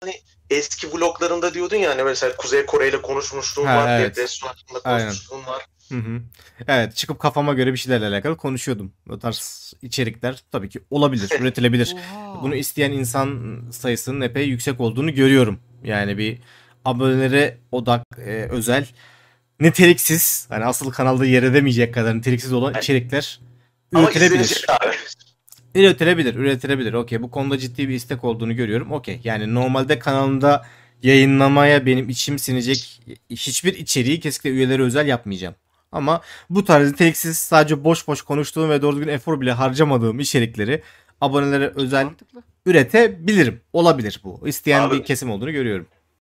hani eski vloglarında diyordun ya hani mesela Kuzey Kore ile konuşmuşluğun ha, var, evet. depresyon hakkında konuşmuşluğun var. Hı hı. Evet çıkıp kafama göre bir şeylerle alakalı konuşuyordum. O tarz içerikler tabii ki olabilir, üretilebilir. Bunu isteyen insan sayısının epey yüksek olduğunu görüyorum. Yani bir abonelere odak e, özel niteliksiz hani asıl kanalda yer edemeyecek kadar niteliksiz olan içerikler Ama üretilebilir. Abi. Üretilebilir, üretilebilir. Okey bu konuda ciddi bir istek olduğunu görüyorum. Okey yani normalde kanalımda yayınlamaya benim içim sinecek hiçbir içeriği kesinlikle üyelere özel yapmayacağım. Ama bu tarz niteliksiz sadece boş boş konuştuğum ve doğru düzgün efor bile harcamadığım içerikleri abonelere özel Mantıklı. üretebilirim. Olabilir bu. İsteyen Abi. bir kesim olduğunu görüyorum.